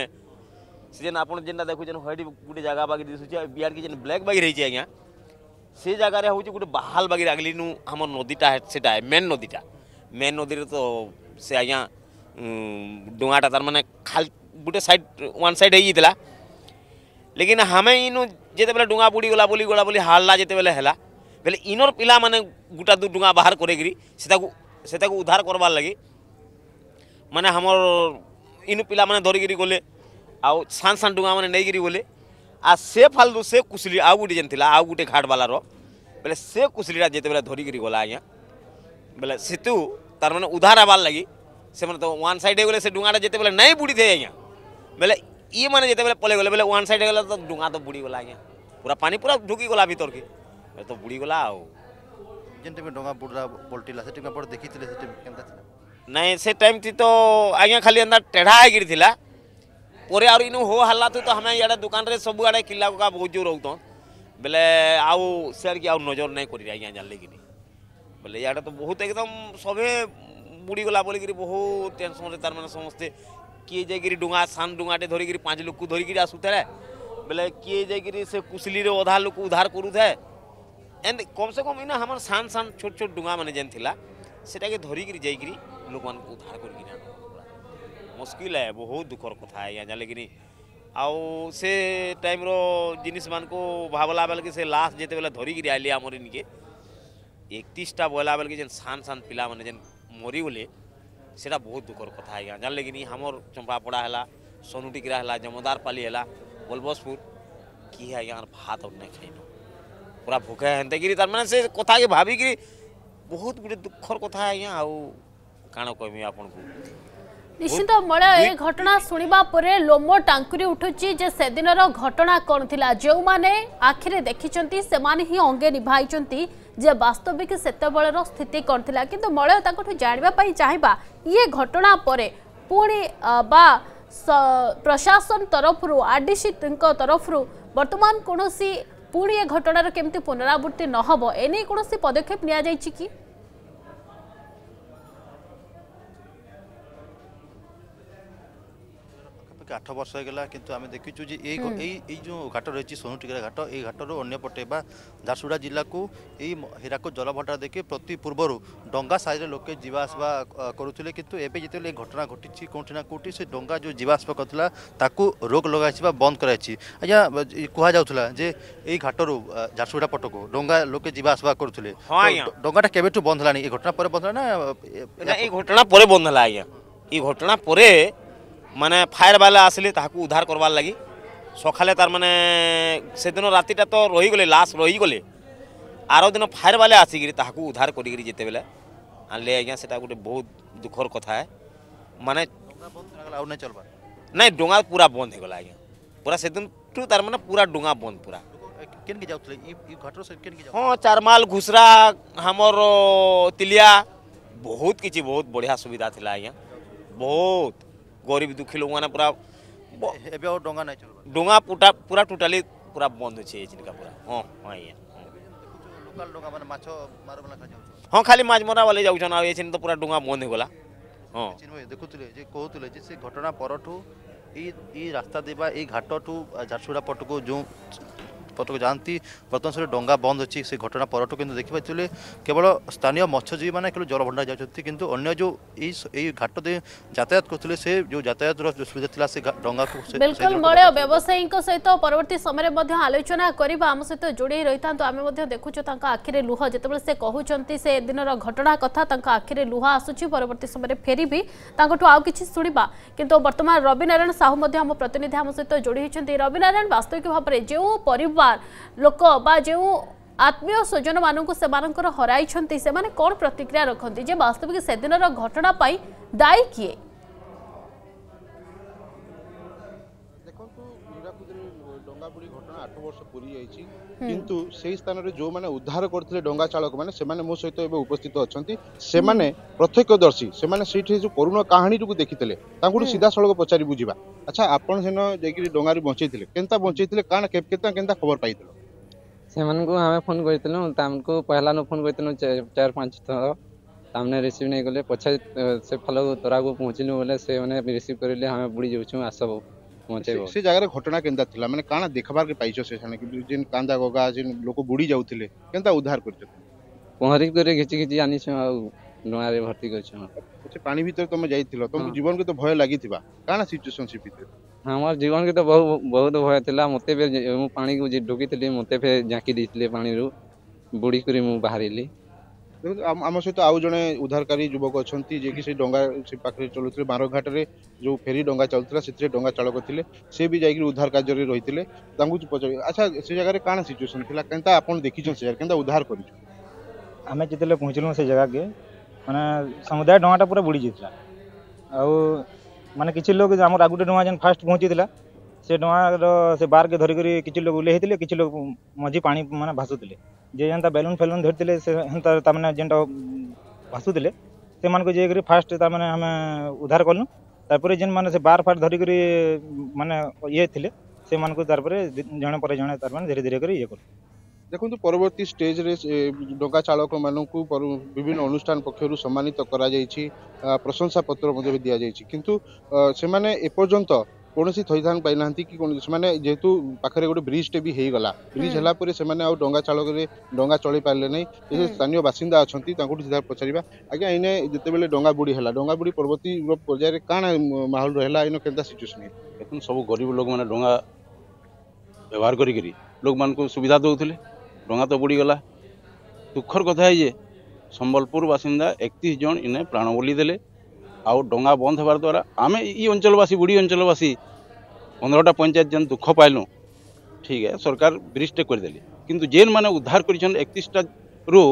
से आप जेनता देखुन ह्वैट गोटे जगह बागि दिशुचे बिहार की जेन ब्लैक बागि रही है आज्ञा से जगार हूँ गोटे बाहाल बागि आगली नु आम नदीटा से मेन नदीटा मेन नदी तो से आज्ञा डुंगाटा तार मैंने खाली गोटे साइड वन साइड होता लेकिन हमें इन बेले डुंगा बुड़ी गला बोली गला बोली हारला बेले है बेले इनर पिला मैंने गोटा दु डुंगा बाहर करता उधार करवार लगी मैंने हमर इन पिला मैंने धरिकी गले आउ सान सान डुंगा मैंने नहीं गले आ से फालतु से कुशली आउ गोटे जेन थी आउ गोटे घाट वालार बेले से कुशलीटा बेले धरिकी गला आज्ञा तो बोले से तार मैंने उधार हबार लगी से तो वन सैड हो गले से डुंगाटा बेले नहीं बुड़ी थे आज्ञा বেলে ই মানে যেতবে পলে গেলে বেলে ওয়ান সাইড গেলে তো ডুঙা তো বুড়ি গলা আজ্ঞা পুরা পানি পুরা ঢুকি গলা ভিতরকে তো বুড়ি গলা আও যেন টাইমে ডঙ্গা বুড়া পল্টিলা সে টাইমে আপন দেখিলে সে টাইম কেমতা ছিল নাই সে টাইমটি তো আজ্ঞা খালি এন্তা টেঢ়া হয়েকি লা পরে আর ইনু হো হাল্লা তো আমি ইয়াড়ে দোকানরে সবু আড়ে কিলা কোকা বহুত জোর হতো বেলে আউ সের কি আউ নজর নাই করি আজ্ঞা জানলে কিনি বেলে ইয়াড়ে তো বহুত একদম সবে বুড়ি গলা বলিকি বহুত টেনশনরে তার মানে সমস্তে किए जाएगिरी डुंगा सान डुंगाटे धरिकी पाँच लोक को धरिकी आसूले बोले किए जाएगी से कुशली अधा लोक उद्धार करुथे एंड कम से कम इना हमार सान सान छोट छोट डुंगा मैंने जेन थी सेटा के धरिकी जा लोक मान उधार कर मुस्किल है बहुत दुखर कथा है जान लेकिन आउ से टाइम रो जिनिस मान को भावला बेल से लास्ट जिते बेले धरिकी आइली आमर इनके एकतीसटा बोला बेल के जेन सान सान पिला मैंने जेन मरीगले से बहुत दुखर कथा आज्ञा जानले कि नहीं चंपापड़ा है सोनुटिकरा है जमदारपाली है बलबसपुर कि आज्ञा भात और नहीं खाइन पूरा भूखे हेते मैंने से कथा के भाविक बहुत गुट दुखर कथा आज्ञा आ कण कहमी आपन निश्चित मैं ये घटना शुणापुर लोमो टांगुरी उठुची जे से दिन घटना कौन थी जो मैंने आखिरे देखी से अंगे निभाई যে বাস্তবিক সেতবেলর স্থিতি করে কিন্তু মলয় তাঙ্কু জাঁয়া চাহিবা ইয়ে ঘটনা পরে পুঁ বা প্রশাসন তরফ আরডিসি তরফ বর্তমান কোণী পুঁ এ ঘটনার কমিটি পুনরাবৃত্তি নহব এনে কোণী পদক্ষেপ নিয়ে যাই কি আঠ বর্ষ হয়ে গেল কিন্তু আমি দেখিছু যে এই এই এই যে ঘাট রয়েছে সোনুটিকা ঘাট এই ঘাটর অন্য পটে বা ঝারসুগুড়া জেলা এই হীরাক জলভণ্ডার দেখি প্রতি পূর্বর ডঙ্গা সাইজে লোকে যা আসবা করুলে কিন্তু এবে যেতবে এই ঘটনা ঘটিছে কোটি না কোটি সে ডঙ্গা যে যা আসবা করুলা তাকে রোগ লগাইছে বা বন্ধ করাইছে আজ্ঞা কুহযাওয়া যে এই ঘাটর ঝারসুগুড়া পটক ডঙ্গা লোকে যা আসবা করুলে ডঙ্গাটা কেবেঠু বন্ধ হলানি এই ঘটনা পরে বন্ধ হল না এই ঘটনা পরে বন্ধ হল আজ্ঞা এই ঘটনা পরে মানে ফায়ার বালা আসলে তাহাকে উদ্ধার করবার লাগি সকালে তার মানে সেদিন রাতিটা তো রহিগলে লাশ রহিগলে আরও দিন ফায়ার বালা আসিকি তাহাকে উদ্ধার করিকি যেতেবেলে আনলে আজ্ঞা সেটা গোটে বহুত দুঃখর কথা মানে নাই ডোঙা পুরা বন্ধ হয়ে গলা আজ্ঞা পুরা সেদিন টু তার মানে পুরা ডোঙা বন্ধ পুরা କେନ୍କେ ଯାଉଥିଲେ ଇ ଘଟର ସହିତ କେନ୍କେ ହଁ ଚାରମାଲ ଘୁଷରା ଆମର ତିଲିଆ ବହୁତ କିଛି ବହୁତ ବଢ଼ିଆ ସୁବିଧା ଥିଲା ଆଜ୍ଞା ବହୁତ গরিব দুঃখী লোক মানে পুরা এবে আর ডঙ্গা নাই পুটা পুরা টোটালি পুরা বন্ধ হচ্ছে এই জিনিসটা পুরা হ্যাঁ হ্যাঁ ইয়া হ্যাঁ খালি মাছ মরা বলে যাওছন আর এই তো পুরা ডঙ্গা বন্ধ হয়ে হ্যাঁ দেখুলে যে কহুলে যে সে ঘটনা পরঠু এই এই রাস্তা দেবা এই ঘাটঠু ঝারসুড়া পটকু যে ପଟକୁ ଯାଆନ୍ତି ବର୍ତ୍ତମାନ ସେଠି ଡଙ୍ଗା ବନ୍ଦ ଅଛି ସେ ଘଟଣା ପରଠୁ କିନ୍ତୁ ଦେଖିପାରିଥିଲେ କେବଳ ସ୍ଥାନୀୟ ମତ୍ସ୍ୟଜୀବୀମାନେ କେବଳ ଜଳଭଣ୍ଡାର ଯାଉଛନ୍ତି କିନ୍ତୁ ଅନ୍ୟ ଯେଉଁ ଏଇ ଏଇ ଘାଟ ଦେଇ ଯାତାୟାତ କରୁଥିଲେ ସେ ଯେଉଁ ଯାତାୟାତର ସୁବିଧା ଥିଲା ସେ ଡଙ୍ଗାକୁ ବିଲକୁଲ ମଳୟ ବ୍ୟବସାୟୀଙ୍କ ସହିତ ପରବର୍ତ୍ତୀ ସମୟରେ ମଧ୍ୟ ଆଲୋଚନା କରିବା ଆମ ସହିତ ଯୋଡ଼ି ରହିଥାନ୍ତୁ ଆମେ ମଧ୍ୟ ଦେଖୁଛୁ ତାଙ୍କ ଆଖିରେ ଲୁହ ଯେତେବେଳେ ସେ କହୁଛନ୍ତି ସେ ଦିନର ଘଟଣା କଥା ତାଙ୍କ ଆଖିରେ ଲୁହ ଆସୁଛି ପରବର୍ତ୍ତୀ ସମୟରେ ଫେରିବି ତାଙ୍କଠୁ ଆଉ କିଛି ଶୁଣିବା କିନ୍ତୁ ବର୍ତ୍ତମାନ ରବିନାରାୟଣ ସାହୁ ମଧ୍ୟ ଆମ ପ୍ରତିନିଧି ଆମ ସହିତ ଯୋଡ଼ି ହୋଇଛନ୍ତି ରବିନାରାୟଣ ବାସ୍ତବିକ ଭାବରେ ଯେଉଁ ପରିବାର ପରିବାର ଲୋକ ବା ଯେଉଁ আত্মীয় স্বজন মানুষ সে হরাই সে কম প্রতিক্রিয়া রাখতে যে বাস্তবিক সেদিনর ঘটনা পাই দায়ী কি দেখুন ডঙ্গাবুড়ি ঘটনা আট বর্ষ পুরী যাই କିନ୍ତୁ ସେଇ ସ୍ଥାନରେ ଯେଉଁମାନେ ଉଦ୍ଧାର କରିଥିଲେ ଡଙ୍ଗା ଚାଳକ ମାନେ ସେମାନେ ମୋ ସହିତ ଏବେ ଉପସ୍ଥିତ ଅଛନ୍ତି ସେମାନେ ପ୍ରତ୍ୟକ୍ଷଦର୍ଶୀ ସେମାନେ ସେଇଠି ଯେଉଁ କରୁଣ ଟିକୁ ଦେଖିଥିଲେ ତାଙ୍କଠୁ ସିଧାସଳଖ ପଚାରି ବୁଝିବା ଆଚ୍ଛା ଆପଣ ସେନ ଯାଇକିରି ଡଙ୍ଗାରୁ ବଞ୍ଚେଇଥିଲେ କେନ୍ତା ବଞ୍ଚେଇଥିଲେ କାଣା କେନ୍ତା କେନ୍ତା ଖବର ପାଇଥିଲ ସେମାନଙ୍କୁ ଆମେ ଫୋନ୍ କରିଥିଲୁ ତାଙ୍କୁ ପହଲାନୁ ଫୋନ୍ କରିଥିଲୁ ଚାରି ପାଞ୍ଚ ଥର ତାମାନେ ରିସିଭ୍ ନେଇଗଲେ ପଛେ ସେ ଫାଲକୁ ତରାକୁ ପହଞ୍ଚିଲୁ ବୋଲେ ସେମାନେ ରିସିଭ୍ କରିଲେ ଆମେ ବୁଡ଼ି ଯାଉଛୁ ଆସ ପହଞ୍ଚାଇବ ସେ ଜାଗାରେ ଘଟଣା କେନ୍ତା ଥିଲା ମାନେ କାଣା ଦେଖବାର୍କେ ପାଇଛ ସେଠାନେ ଯେନ୍ କାନ୍ଦା ଗଗା ଯେନ୍ ଲୋକ ବୁଡ଼ି ଯାଉଥିଲେ କେନ୍ତା ଉଦ୍ଧାର କରିଛ ପହଁରି କରି ଘିଚି ଘିଚି ଆନିଛ ଆଉ ନୂଆରେ ଭର୍ତ୍ତି କରିଛ ସେ ପାଣି ଭିତରେ ତମେ ଯାଇଥିଲ ତମକୁ ଜୀବନକୁ ତ ଭୟ ଲାଗିଥିବା କାଣା ସିଚୁଏସନ୍ ସେ ଭିତରେ আমার জীবনকে তো বহু বহুত ভয় লা মতো মু পানি ডুকি মতো ମୋତେ ଫେର୍ ଝାଙ୍କି ଦେଇଥିଲେ ପାଣିରୁ ବୁଡ଼ିକରି ମୁଁ ବାହାରିଲି ଆମ ସହିତ ଆଉ ଜଣେ ଉଦ୍ଧାରକାରୀ ଯୁବକ ଅଛନ୍ତି ଯିଏକି ସେ ଡଙ୍ଗା ସେ ପାଖରେ ଚଳୁଥିଲେ ବାରଘାଟରେ ଯେଉଁ ଫେରି ଡଙ୍ଗା ଚାଲୁଥିଲା ସେଥିରେ ଡଙ୍ଗା ଚାଳକ ଥିଲେ ସେ ବି ଯାଇକି ଉଦ୍ଧାର କାର୍ଯ୍ୟରେ ରହିଥିଲେ ତାଙ୍କୁ ପଚାରି ଆଚ୍ଛା ସେ ଜାଗାରେ କାଣା ସିଚୁଏସନ୍ ଥିଲା କେନ୍ତା ଆପଣ ଦେଖିଛନ୍ତି ସେ ଜାଗାରେ କେନ୍ତା ଉଦ୍ଧାର କରିଛୁ ଆମେ ଯେତେବେଳେ ପହଞ୍ଚିଲୁ ସେ ଜାଗାକେ ମାନେ ସମୁଦାୟ ଡଙ୍ଗାଟା ପୁରା ବୁଡ଼ି ଯାଇଥିଲା ଆଉ ମାନେ କିଛି ଲୋକ ଆମର ଆଉ ଗୋଟେ ଡଙ୍ଗା ଯେନ୍ ଫାଷ୍ଟ ପହଞ୍ଚିଥିଲା ସେ ଡଙ୍ଗାର ସେ ବାର୍କେ ଧରିକରି କିଛି ଲୋକ ଓହ୍ଲେଇ ହେଇଥିଲେ କିଛି ଲୋକ ମଝି ପାଣି ମାନେ ଭାସୁଥିଲେ ଯେ ଯେନ୍ତା ବେଲୁନ୍ ଫେଲୁନ୍ ଧରିଥିଲେ ସେ ହେନ୍ତା ତାମାନେ ଯେନ୍ଟା ଭାସୁଥିଲେ ସେମାନଙ୍କୁ ଯାଇକରି ଫାର୍ଷ୍ଟ ତାମାନେ ଆମେ ଉଦ୍ଧାର କଲୁ ତାପରେ ଯେନ୍ମାନେ ସେ ବାର୍ ଫାର୍ ଧରିକରି ମାନେ ଇଏ ଥିଲେ ସେମାନଙ୍କୁ ତାପରେ ଜଣେ ପରେ ଜଣେ ତାରମାନେ ଧୀରେ ଧୀରେ କରି ଇଏ କଲୁ ଦେଖନ୍ତୁ ପରବର୍ତ୍ତୀ ଷ୍ଟେଜ୍ରେ ଡଙ୍ଗା ଚାଳକମାନଙ୍କୁ ବିଭିନ୍ନ ଅନୁଷ୍ଠାନ ପକ୍ଷରୁ ସମ୍ମାନିତ କରାଯାଇଛି ପ୍ରଶଂସାପତ୍ର ମଧ୍ୟ ଦିଆଯାଇଛି କିନ୍ତୁ ସେମାନେ ଏପର୍ଯ୍ୟନ୍ତ କୌଣସି ଥଇଥାନ ପାଇନାହାନ୍ତି କି କୌଣସି ସେମାନେ ଯେହେତୁ ପାଖରେ ଗୋଟେ ବ୍ରିଜ୍ଟେ ବି ହେଇଗଲା ବ୍ରିଜ୍ ହେଲା ପରେ ସେମାନେ ଆଉ ଡଙ୍ଗା ଚାଳକରେ ଡଙ୍ଗା ଚଳେଇ ପାରିଲେ ନାହିଁ ଯଦି ସ୍ଥାନୀୟ ବାସିନ୍ଦା ଅଛନ୍ତି ତାଙ୍କଠୁ ସିଧା ପଚାରିବା ଆଜ୍ଞା ଏଇନେ ଯେତେବେଳେ ଡଙ୍ଗା ବୁଡ଼ି ହେଲା ଡଙ୍ଗା ବୁଡ଼ି ପର୍ବତୀ ପର୍ଯ୍ୟାୟରେ କାଣା ମାହୋଲ ରହିଲା ଏଇନ କେନ୍ତା ସିଚୁଏସନ୍ ଦେଖୁନ୍ ସବୁ ଗରିବ ଲୋକମାନେ ଡଙ୍ଗା ବ୍ୟବହାର କରିକିରି ଲୋକମାନଙ୍କୁ ସୁବିଧା ଦେଉଥିଲେ ଡଙ୍ଗା ତ ବୁଡ଼ିଗଲା ଦୁଃଖର କଥା ଏ ଯେ ସମ୍ବଲପୁର ବାସିନ୍ଦା ଏକତିରିଶ ଜଣ ଇନେ ପ୍ରାଣବଳି ଦେଲେ ଆଉ ଡଙ୍ଗା ବନ୍ଦ ହେବାର ଦ୍ୱାରା ଆମେ ଇ ଅଞ୍ଚଳବାସୀ ବୁଢ଼ୀ ଅଞ୍ଚଳବାସୀ ପନ୍ଦରଟା ପଞ୍ଚାୟତ ଯେନ୍ ଦୁଃଖ ପାଇଲୁ ଠିକ୍ ହେ ସରକାର ବ୍ରିଜ୍ଟେ କରିଦେଲେ କିନ୍ତୁ ଯେନ୍ମାନେ ଉଦ୍ଧାର କରିଛନ୍ ଏକତିରିଶଟାରୁ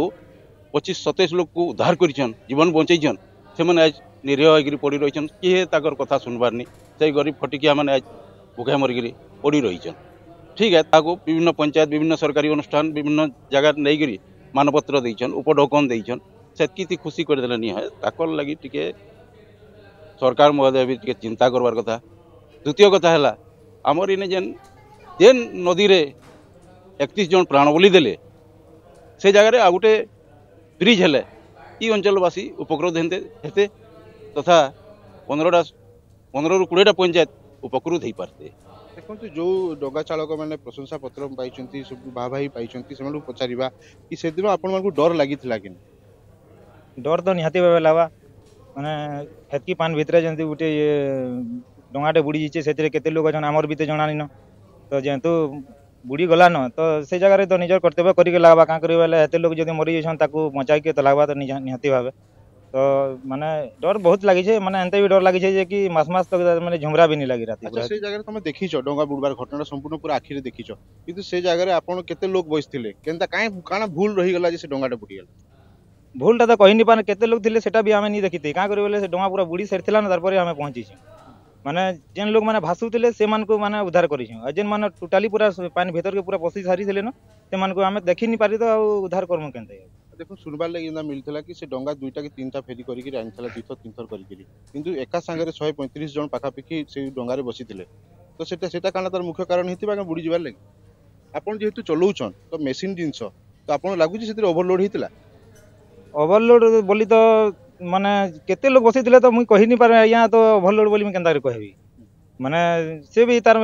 ପଚିଶ ସତେଇଶ ଲୋକକୁ ଉଦ୍ଧାର କରିଛନ୍ ଜୀବନ ବଞ୍ଚେଇଛନ୍ ସେମାନେ ଆଜି ନିରୀହ ହେଇକିରି ପଡ଼ି ରହିଛନ୍ କିଏ ତାଙ୍କର କଥା ଶୁଣବାରନି ସେଇ ଗରିବ ଫଟିକିଆମାନେ ଆଜି ଭୁଖେ ମରିକିରି ପଡ଼ି ରହିଛନ୍ ଠିକ୍ ହେ ତାହାକୁ ବିଭିନ୍ନ ପଞ୍ଚାୟତ ବିଭିନ୍ନ ସରକାରୀ ଅନୁଷ୍ଠାନ ବିଭିନ୍ନ ଜାଗା ନେଇକିରି ମାନପତ୍ର ଦେଇଛନ୍ ଉପଢୌକନ ଦେଇଛନ୍ ସେତ୍କି ଖୁସି କରିଦେଲେ ନିହ ତାଙ୍କର ଲାଗି ଟିକେ ସରକାର ମହୋଦୟ ବି ଟିକେ ଚିନ୍ତା କରବାର କଥା ଦ୍ୱିତୀୟ କଥା ହେଲା ଆମର ଇନେ ଯେନ୍ ଯେନ୍ ନଦୀରେ ଏକତିରିଶ ଜଣ ପ୍ରାଣ ବୋଲି ଦେଲେ ସେ ଜାଗାରେ ଆଉ ଗୋଟେ ବ୍ରିଜ୍ ହେଲେ ଇ ଅଞ୍ଚଳବାସୀ ଉପକୃତ ହେନ୍ତେ ହେତେ ତଥା ପନ୍ଦରଟା ପନ୍ଦରରୁ କୋଡ଼ିଏଟା ପଞ୍ଚାୟତ ଉପକୃତ ହୋଇପାରିତେ ଦେଖନ୍ତୁ ଯେଉଁ ଡଙ୍ଗା ଚାଳକମାନେ ପ୍ରଶଂସାପତ୍ର ପାଇଛନ୍ତି ସବୁ ବାହାବାହି ପାଇଛନ୍ତି ସେମାନଙ୍କୁ ପଚାରିବା କି ସେଦିନ ଆପଣମାନଙ୍କୁ ଡର ଲାଗିଥିଲା କି ଡର ତ ନିହାତି ଭାବେ ଲାଗବା ମାନେ ହେତ୍କି ପାନ୍ ଭିତରେ ଯେମିତି ଗୋଟେ ଇଏ ଡଙ୍ଗାଟେ ବୁଡ଼ିଯାଇଛି ସେଥିରେ କେତେ ଲୋକ ଅଛନ୍ ଆମର ବି ତ ଜଣାଣିନ ତ ଯେହେତୁ ବୁଡ଼ିଗଲାନ ତ ସେ ଜାଗାରେ ତ ନିଜର କର୍ତ୍ତବ୍ୟ କରିକି ଲାଗ୍ବା କାଁ କରିବେ ବୋଲେ ଏତେ ଲୋକ ଯଦି ମରିଯାଇଛନ୍ ତାକୁ ବଞ୍ଚାଇକି ତ ଲାଗ୍ବା ତ ନିହାତି ଭାବେ ତ ମାନେ ଡର ବହୁତ ଲାଗିଛେ ମାନେ ଏନ୍ତା ବି ଡର ଲାଗିଛେ ଯେ କି ମାସ ମାସ ତକ ମାନେ ଝୁମରା ବି ନି ଲାଗି ରାତି ଆଚ୍ଛା ସେଇ ଜାଗାରେ ତମେ ଦେଖିଛ ଡଙ୍ଗା ବୁଡ଼ବାର ଘଟଣାଟା ସମ୍ପୂର୍ଣ୍ଣ ପୁରା ଆଖିରେ ଦେଖିଛ କିନ୍ତୁ ସେ ଜାଗାରେ ଆପଣ କେତେ ଲୋକ ବସିଥିଲେ କେନ୍ତା କାଇଁ କାଣା ଭୁଲ ରହିଗଲା ଯେ ସେ ଡଙ୍ଗାଟା ବୁଡ଼ିଗଲା ভুলটা তো কহিনি পারে কেতে লোক লে সেটা বি আমি নি দেখিতে কাঁ করি বলে সে ডঙ্গা পুরা বুড়ি সেরিলা না তারপরে আমি পৌঁছিছি মানে যেন লোক মানে ভাসুলে সে মানে উদ্ধার করেছি আর যেন মানে টোটালি পুরা পানি ভেতরকে পুরা পশি সারিলে না সে আমি দেখিনি পারি তো উদ্ধার করমু কেনতে দেখুন শুনবার লাগি যেটা মিলিলা কি সে ডঙ্গা দুইটা কি তিনটা ফেরি করি আনিলা দুইথর তিনথর করি কিন্তু একা সাংরে শহে পঁয়ত্রিশ জন পাখাপাখি সেই ডঙ্গারে বসিলে তো সেটা সেটা কারণ তার মুখ্য কারণ হইতিবা কারণ বুড়ি যাবার লাগি আপন যেহেতু চলাউছন তো মেশিন জিনিস তো আপনার লাগুছে সেটি ওভরলোড হইতিলা ओभरलोड बोली तो माने केते लोग बसी थे तो मुझे कही नहीं पारे आज्ञा तो ओभरलोड बोली मैं के कहबी माने से भी तार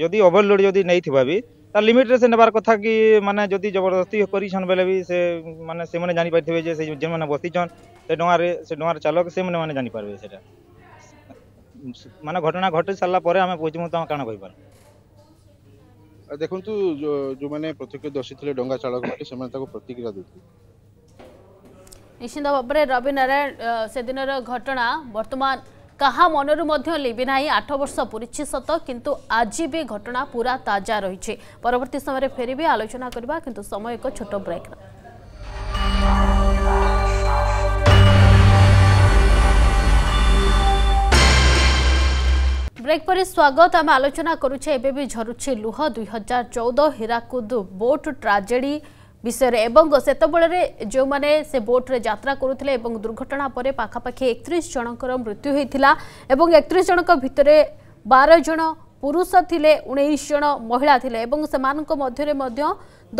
जदि ओभरलोड जदि नहीं थी भी तार लिमिट से नेबार कथा कि माने जदि जबरदस्ती कर मैंने से मैंने जानी पारे जे जे मैंने बसीचन से डर से डर चालक से मैंने जानी पारे से माने घटना घटे सारापर आम पूछम तुम कारण कही पार देखु जो जो मैंने प्रत्यक्ष दर्शी थे डा चालक प्रतिक्रिया देते ନିଶ୍ଚିନ୍ତ ଭାବରେ ରବି ନାରାୟଣ ସେଦିନର ଘଟଣା ବର୍ତ୍ତମାନ କାହା ମନରୁ ମଧ୍ୟ ଲିବି ନାହିଁ ଆଠ ବର୍ଷ ପୁରିଛି ସତ କିନ୍ତୁ ଆଜି ବି ଘଟଣା ପୁରା ତାଜା ରହିଛି ପରବର୍ତ୍ତୀ ସମୟରେ ଫେରିବି ଆଲୋଚନା କରିବା କିନ୍ତୁ ସମୟ ଏକ ଛୋଟ ବ୍ରେକ୍ ବ୍ରେକ୍ ପରେ ସ୍ୱାଗତ ଆମେ ଆଲୋଚନା କରୁଛେ ଏବେ ବି ଝରୁଛି ଲୁହ ଦୁଇ ହଜାର ଚଉଦ ହୀରାକୁଦ ବୋଟ୍ ଟ୍ରାଜେଡ଼ି ବିଷୟରେ ଏବଂ ସେତେବେଳରେ ଯେଉଁମାନେ ସେ ବୋଟ୍ରେ ଯାତ୍ରା କରୁଥିଲେ ଏବଂ ଦୁର୍ଘଟଣା ପରେ ପାଖାପାଖି ଏକତିରିଶ ଜଣଙ୍କର ମୃତ୍ୟୁ ହୋଇଥିଲା ଏବଂ ଏକତିରିଶ ଜଣଙ୍କ ଭିତରେ ବାର ଜଣ ପୁରୁଷ ଥିଲେ ଉଣେଇଶ ଜଣ ମହିଳା ଥିଲେ ଏବଂ ସେମାନଙ୍କ ମଧ୍ୟରେ ମଧ୍ୟ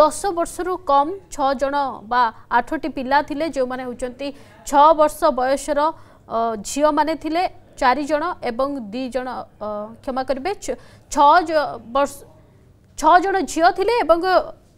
ଦଶ ବର୍ଷରୁ କମ୍ ଛଅ ଜଣ ବା ଆଠଟି ପିଲା ଥିଲେ ଯେଉଁମାନେ ହେଉଛନ୍ତି ଛଅ ବର୍ଷ ବୟସର ଝିଅମାନେ ଥିଲେ ଚାରିଜଣ ଏବଂ ଦୁଇ ଜଣ କ୍ଷମା କରିବେ ଛଅ ବର୍ଷ ଛଅ ଜଣ ଝିଅ ଥିଲେ ଏବଂ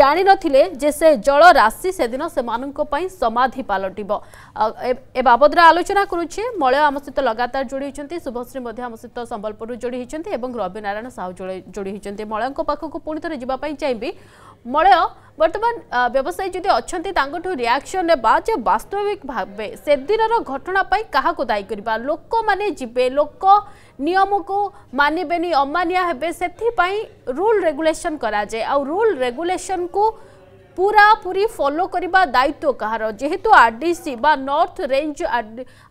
ଜାଣିନଥିଲେ ଯେ ସେ ଜଳ ରାଶି ସେଦିନ ସେମାନଙ୍କ ପାଇଁ ସମାଧି ପାଲଟିବ ଏ ବାବଦରେ ଆଲୋଚନା କରୁଛେ ମଳୟ ଆମ ସହିତ ଲଗାତାର ଯୋଡ଼ି ହୋଇଛନ୍ତି ଶୁଭଶ୍ରୀ ମଧ୍ୟ ଆମ ସହିତ ସମ୍ବଲପୁରରୁ ଯୋଡ଼ି ହୋଇଛନ୍ତି ଏବଂ ରବି ନାରାୟଣ ସାହୁ ଯୋଡ଼ି ହୋଇଛନ୍ତି ମଳୟଙ୍କ ପାଖକୁ ପୁଣି ଥରେ ଯିବା ପାଇଁ ଚାହିଁବି ମଳୟ ବର୍ତ୍ତମାନ ବ୍ୟବସାୟୀ ଯଦି ଅଛନ୍ତି ତାଙ୍କଠୁ ରିଆକ୍ସନ ନେବା ଯେ ବାସ୍ତବିକ ଭାବେ ସେଦିନର ଘଟଣା ପାଇଁ କାହାକୁ ଦାୟୀ କରିବା ଲୋକମାନେ ଯିବେ ଲୋକ नियम को मानवे अमानिया है रूल रेगुलेशन करा जाए आ रूल रेगुलेशन को पूरा पूरी फॉलो करने दायित्व कहार जेहेतु R D C north range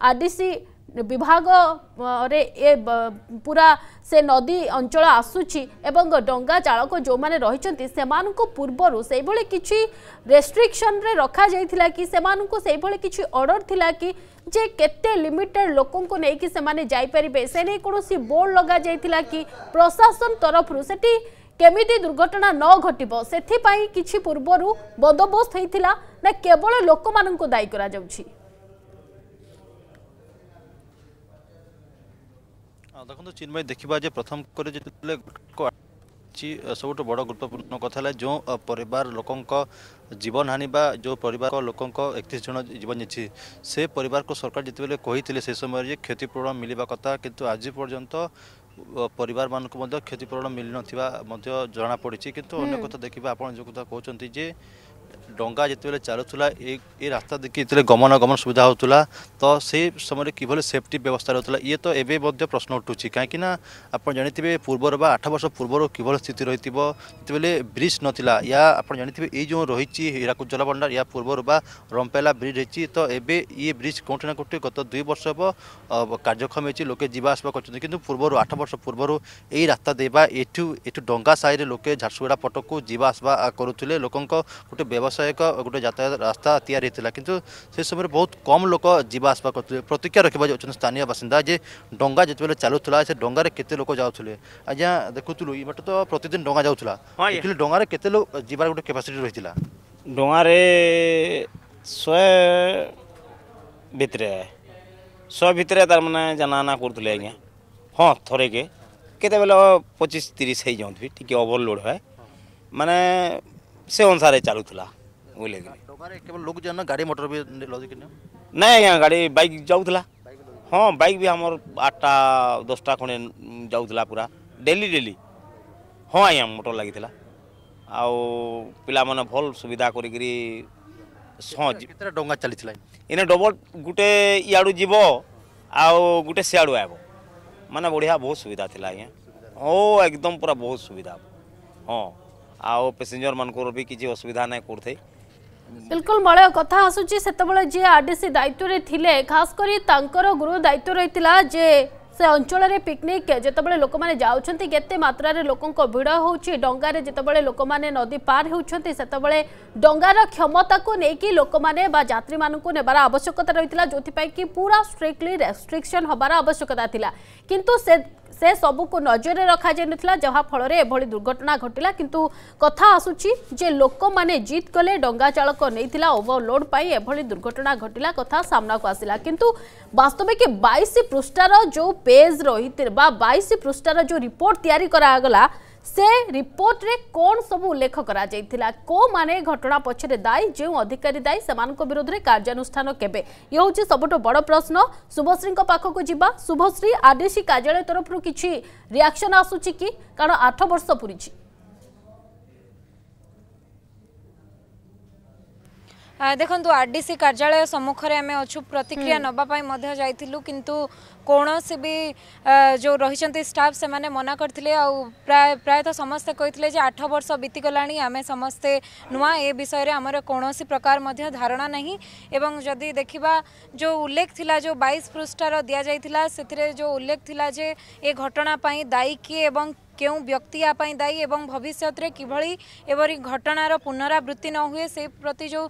R D C ବିଭାଗରେ ଏ ପୁରା ସେ ନଦୀ ଅଞ୍ଚଳ ଆସୁଛି ଏବଂ ଡଙ୍ଗା ଚାଳକ ଯେଉଁମାନେ ରହିଛନ୍ତି ସେମାନଙ୍କୁ ପୂର୍ବରୁ ସେଇଭଳି କିଛି ରେଷ୍ଟ୍ରିକ୍ସନ୍ରେ ରଖାଯାଇଥିଲା କି ସେମାନଙ୍କୁ ସେଇଭଳି କିଛି ଅର୍ଡ଼ର ଥିଲା କି ଯେ କେତେ ଲିମିଟେଡ୍ ଲୋକଙ୍କୁ ନେଇକି ସେମାନେ ଯାଇପାରିବେ ସେ ନେଇ କୌଣସି ବୋର୍ଡ଼ ଲଗାଯାଇଥିଲା କି ପ୍ରଶାସନ ତରଫରୁ ସେଠି କେମିତି ଦୁର୍ଘଟଣା ନ ଘଟିବ ସେଥିପାଇଁ କିଛି ପୂର୍ବରୁ ବନ୍ଦୋବସ୍ତ ହୋଇଥିଲା ନା କେବଳ ଲୋକମାନଙ୍କୁ ଦାୟୀ କରାଯାଉଛି ଦେଖନ୍ତୁ ଚିନ୍ମୟ ଦେଖିବା ଯେ ପ୍ରଥମ କରି ଯେତେବେଳେ ଅଛି ସବୁଠୁ ବଡ଼ ଗୁରୁତ୍ୱପୂର୍ଣ୍ଣ କଥା ହେଲା ଯେଉଁ ପରିବାର ଲୋକଙ୍କ ଜୀବନହାନି ବା ଯେଉଁ ପରିବାର ଲୋକଙ୍କ ଏକତିରିଶ ଜଣ ଜୀବନ ଯାଇଛି ସେ ପରିବାରକୁ ସରକାର ଯେତେବେଳେ କହିଥିଲେ ସେ ସମୟରେ ଯେ କ୍ଷତିପୂରଣ ମିଳିବା କଥା କିନ୍ତୁ ଆଜି ପର୍ଯ୍ୟନ୍ତ ପରିବାର ମାନଙ୍କୁ ମଧ୍ୟ କ୍ଷତିପୂରଣ ମିଳିନଥିବା ମଧ୍ୟ ଜଣାପଡ଼ିଛି କିନ୍ତୁ ଅନ୍ୟ କଥା ଦେଖିବା ଆପଣ ଯେଉଁ କଥା କହୁଛନ୍ତି ଯେ ଡଙ୍ଗା ଯେତେବେଳେ ଚାଲୁଥିଲା ଏ ଏ ରାସ୍ତା ଦେଖି ଯେତେବେଳେ ଗମନାଗମନ ସୁବିଧା ହେଉଥିଲା ତ ସେ ସମୟରେ କିଭଳି ସେଫ୍ଟି ବ୍ୟବସ୍ଥା ରହୁଥିଲା ଇଏ ତ ଏବେ ମଧ୍ୟ ପ୍ରଶ୍ନ ଉଠୁଛି କାହିଁକି ନା ଆପଣ ଜାଣିଥିବେ ପୂର୍ବରୁ ବା ଆଠ ବର୍ଷ ପୂର୍ବରୁ କିଭଳି ସ୍ଥିତି ରହିଥିବ ଯେତେବେଳେ ବ୍ରିଜ୍ ନଥିଲା ଏହା ଆପଣ ଜାଣିଥିବେ ଏଇ ଯେଉଁ ରହିଛି ହୀରାକୁଦ ଜଳଭଣ୍ଡାର ଏହା ପୂର୍ବରୁ ବା ରମ୍ପେଲା ବ୍ରିଜ୍ ହେଇଛି ତ ଏବେ ଇଏ ବ୍ରିଜ୍ କେଉଁଠି ନା କେଉଁଠି ଗତ ଦୁଇ ବର୍ଷ ହେବ କାର୍ଯ୍ୟକ୍ଷମ ହେଇଛି ଲୋକେ ଯିବା ଆସିବା କରୁଛନ୍ତି କିନ୍ତୁ ପୂର୍ବରୁ ଆଠ ବର୍ଷ ପୂର୍ବରୁ ଏଇ ରାସ୍ତା ଦେବା ଏଠୁ ଏଠୁ ଡଙ୍ଗା ସାହିରେ ଲୋକେ ଝାରସୁଗୁଡ଼ା ପଟକୁ ଯିବା ଆସିବା କରୁଥିଲେ ଲୋକଙ୍କ ଗୋଟେ ବ୍ୟବହାର व्यावसायिक गोटे जातायात रास्ता या कि समय बहुत कम लोक जावास करते प्रतीक्षा रखा जा स्थानीय बासीदा जे डा जो चलू से डंगे केत लोक जाऊ देखुल तो प्रतिदिन डा जाऊला डंगे के गोटे कैपासीटी रही है डे शे भाए शह भितर तार मैंने जाना करुले आज्ञा हाँ थर के कत पचिश तीस हो जाऊ ओभरलोड है माने से अनुसार चलुला ବୁଲେଇ ଗଲି ଡଙ୍ଗାରେ କେବଳ ଲୋକ ଯାନ ଗାଡ଼ି ମଟର ବି ଲଦିକି ନାଇଁ ଆଜ୍ଞା ଗାଡ଼ି ବାଇକ୍ ଯାଉଥିଲା ହଁ ବାଇକ୍ ବି ଆମର ଆଠଟା ଦଶଟା ଖଣ୍ଡେ ଯାଉଥିଲା ପୁରା ଡେଲି ଡେଲି ହଁ ଆଜ୍ଞା ମଟର ଲାଗିଥିଲା ଆଉ ପିଲାମାନେ ଭଲ ସୁବିଧା କରିକିରି ହଁ କେତେଟା ଡଙ୍ଗା ଚାଲିଥିଲା ଏଇନେ ଡବଲ ଗୋଟେ ଇଆଡ଼ୁ ଯିବ ଆଉ ଗୋଟେ ସିଆଡ଼ୁ ଆଇବ ମାନେ ବଢ଼ିଆ ବହୁତ ସୁବିଧା ଥିଲା ଆଜ୍ଞା ହଁ ଏକଦମ ପୁରା ବହୁତ ସୁବିଧା ହଁ ଆଉ ପାସେଞ୍ଜରମାନଙ୍କର ବି କିଛି ଅସୁବିଧା ନାହିଁ କରୁଥାଇ ବିଲକୁଲ ମଳୟ କଥା ଆସୁଛି ସେତେବେଳେ ଯିଏ ଆରଡିସି ଦାୟିତ୍ୱରେ ଥିଲେ ଖାସ କରି ତାଙ୍କର ଗୁରୁ ଦାୟିତ୍ୱ ରହିଥିଲା ଯେ ସେ ଅଞ୍ଚଳରେ ପିକନିକ୍ ଯେତେବେଳେ ଲୋକମାନେ ଯାଉଛନ୍ତି କେତେ ମାତ୍ରାରେ ଲୋକଙ୍କ ଭିଡ଼ ହେଉଛି ଡଙ୍ଗାରେ ଯେତେବେଳେ ଲୋକମାନେ ନଦୀ ପାର ହେଉଛନ୍ତି ସେତେବେଳେ ଡଙ୍ଗାର କ୍ଷମତାକୁ ନେଇକି ଲୋକମାନେ ବା ଯାତ୍ରୀମାନଙ୍କୁ ନେବାର ଆବଶ୍ୟକତା ରହିଥିଲା ଯେଉଁଥିପାଇଁ କି ପୁରା ଷ୍ଟ୍ରିକ୍ଟଲି ରେଷ୍ଟ୍ରିକ୍ସନ୍ ହେବାର ଆବଶ୍ୟକତା ଥିଲା କିନ୍ତୁ ସେ সে সবুকু নজরে রখা যাই যাফলের এভাবে দুর্ঘটনা ঘটিলা কিন্তু কথা আসুচি যে লোক মানে জিত কলে ডঙ্গা চালক নিয়ে ওভরলোড পাই এভাবে দুর্ঘটনা ঘটিলা কথা সামনাকু আসিলা কিন্তু বাস্তবিক বাইশ পৃষ্ঠার যে পেজ রয়েছে বা বাইশ পৃষ্ঠার যে রিপোর্ট তৈরি করা গলা ସେ ରିପୋର୍ଟରେ କ'ଣ ସବୁ ଉଲ୍ଲେଖ କରାଯାଇଥିଲା କେଉଁମାନେ ଘଟଣା ପଛରେ ଦାୟୀ ଯେଉଁ ଅଧିକାରୀ ଦାୟୀ ସେମାନଙ୍କ ବିରୋଧରେ କାର୍ଯ୍ୟାନୁଷ୍ଠାନ କେବେ ଇଏ ହେଉଛି ସବୁଠୁ ବଡ଼ ପ୍ରଶ୍ନ ଶୁଭଶ୍ରୀଙ୍କ ପାଖକୁ ଯିବା ଶୁଭଶ୍ରୀ ଆଦେଶୀ କାର୍ଯ୍ୟାଳୟ ତରଫରୁ କିଛି ରିଆକ୍ସନ୍ ଆସୁଛି କି କାରଣ ଆଠ ବର୍ଷ ପୁରିଛି ଦେଖନ୍ତୁ ଆର୍ଡିସି କାର୍ଯ୍ୟାଳୟ ସମ୍ମୁଖରେ ଆମେ ଅଛୁ ପ୍ରତିକ୍ରିୟା ନେବା ପାଇଁ ମଧ୍ୟ ଯାଇଥିଲୁ କିନ୍ତୁ କୌଣସି ବି ଯେଉଁ ରହିଛନ୍ତି ଷ୍ଟାଫ୍ ସେମାନେ ମନା କରିଥିଲେ ଆଉ ପ୍ରାୟ ପ୍ରାୟତଃ ସମସ୍ତେ କହିଥିଲେ ଯେ ଆଠ ବର୍ଷ ବିତିଗଲାଣି ଆମେ ସମସ୍ତେ ନୂଆ ଏ ବିଷୟରେ ଆମର କୌଣସି ପ୍ରକାର ମଧ୍ୟ ଧାରଣା ନାହିଁ ଏବଂ ଯଦି ଦେଖିବା ଯେଉଁ ଉଲ୍ଲେଖ ଥିଲା ଯେଉଁ ବାଇଶ ପୃଷ୍ଠାର ଦିଆଯାଇଥିଲା ସେଥିରେ ଯେଉଁ ଉଲ୍ଲେଖ ଥିଲା ଯେ ଏ ଘଟଣା ପାଇଁ ଦାୟୀ କିଏ ଏବଂ କେଉଁ ବ୍ୟକ୍ତି ୟା ପାଇଁ ଦାୟୀ ଏବଂ ଭବିଷ୍ୟତରେ କିଭଳି ଏଭଳି ଘଟଣାର ପୁନରାବୃତ୍ତି ନ ହୁଏ ସେ ପ୍ରତି ଯେଉଁ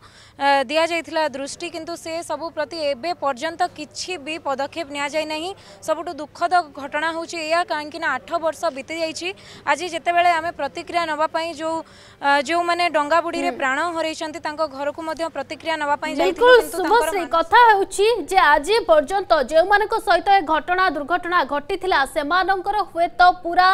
ଦିଆଯାଇଥିଲା ଦୃଷ୍ଟି କିନ୍ତୁ ସେ ସବୁ ପ୍ରତି ଏବେ ପର୍ଯ୍ୟନ୍ତ କିଛି ବି ପଦକ୍ଷେପ ନିଆଯାଇ ନାହିଁ ସବୁଠୁ ଦୁଃଖଦ ଘଟଣା ହେଉଛି ଏହା କାହିଁକିନା ଆଠ ବର୍ଷ ବିତିଯାଇଛି ଆଜି ଯେତେବେଳେ ଆମେ ପ୍ରତିକ୍ରିୟା ନେବା ପାଇଁ ଯେଉଁ ଯେଉଁମାନେ ଡଙ୍ଗାବୁଡ଼ିରେ ପ୍ରାଣ ହରାଇଛନ୍ତି ତାଙ୍କ ଘରକୁ ମଧ୍ୟ ପ୍ରତିକ୍ରିୟା ନେବା ପାଇଁ ଯାଇଥିଲେ କଥା ହେଉଛି ଯେ ଆଜି ପର୍ଯ୍ୟନ୍ତ ଯେଉଁମାନଙ୍କ ସହିତ ଏ ଘଟଣା ଦୁର୍ଘଟଣା ଘଟିଥିଲା ସେମାନଙ୍କର ହୁଏତ ପୁରା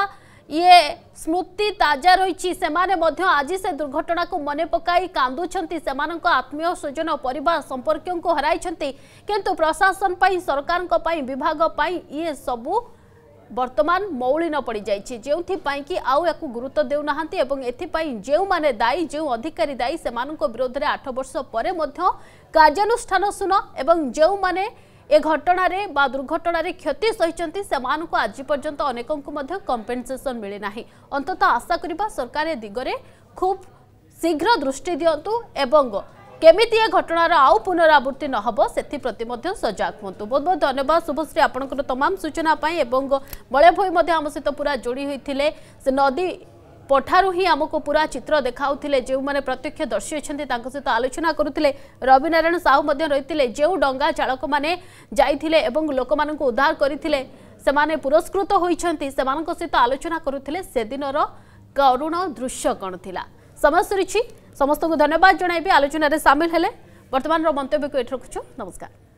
ଇଏ ସ୍ମୃତି ତାଜା ରହିଛି ସେମାନେ ମଧ୍ୟ ଆଜି ସେ ଦୁର୍ଘଟଣାକୁ ମନେ ପକାଇ କାନ୍ଦୁଛନ୍ତି ସେମାନଙ୍କ ଆତ୍ମୀୟ ସ୍ୱଜନ ପରିବାର ସମ୍ପର୍କୀୟଙ୍କୁ ହରାଇଛନ୍ତି କିନ୍ତୁ ପ୍ରଶାସନ ପାଇଁ ସରକାରଙ୍କ ପାଇଁ ବିଭାଗ ପାଇଁ ଇଏ ସବୁ ବର୍ତ୍ତମାନ ମୌଳିନ ପଡ଼ିଯାଇଛି ଯେଉଁଥିପାଇଁ କି ଆଉ ଏହାକୁ ଗୁରୁତ୍ୱ ଦେଉନାହାନ୍ତି ଏବଂ ଏଥିପାଇଁ ଯେଉଁମାନେ ଦାୟୀ ଯେଉଁ ଅଧିକାରୀ ଦାୟୀ ସେମାନଙ୍କ ବିରୋଧରେ ଆଠ ବର୍ଷ ପରେ ମଧ୍ୟ କାର୍ଯ୍ୟାନୁଷ୍ଠାନ ଶୂନ ଏବଂ ଯେଉଁମାନେ ए घटन दुर्घटन क्षति सही आज पर्यत अनेक कंपेनसेसन मिले ना अंत आशा करने सरकार दिगरे खूब शीघ्र दृष्टि दिंतु एवं केमी ए घटनार आउ पुनरावृत्ति न हो से प्रति सजग हूँ बहुत बहुत धन्यवाद शुभश्री आपंकर तमाम सूचना बड़े भई सहित पूरा जोड़ी होते नदी ପଠାରୁ ହିଁ ଆମକୁ ପୁରା ଚିତ୍ର ଦେଖାଉଥିଲେ ଯେଉଁମାନେ ପ୍ରତ୍ୟକ୍ଷ ଦର୍ଶୀ ଅଛନ୍ତି ତାଙ୍କ ସହିତ ଆଲୋଚନା କରୁଥିଲେ ରବିନାରାୟଣ ସାହୁ ମଧ୍ୟ ରହିଥିଲେ ଯେଉଁ ଡଙ୍ଗା ଚାଳକମାନେ ଯାଇଥିଲେ ଏବଂ ଲୋକମାନଙ୍କୁ ଉଦ୍ଧାର କରିଥିଲେ ସେମାନେ ପୁରସ୍କୃତ ହୋଇଛନ୍ତି ସେମାନଙ୍କ ସହିତ ଆଲୋଚନା କରୁଥିଲେ ସେଦିନର କରୁଣ ଦୃଶ୍ୟ କ'ଣ ଥିଲା ସମୟ ସରିଛି ସମସ୍ତଙ୍କୁ ଧନ୍ୟବାଦ ଜଣାଇବି ଆଲୋଚନାରେ ସାମିଲ ହେଲେ ବର୍ତ୍ତମାନର ମନ୍ତବ୍ୟକୁ ଏଠି ରଖୁଛୁ ନମସ୍କାର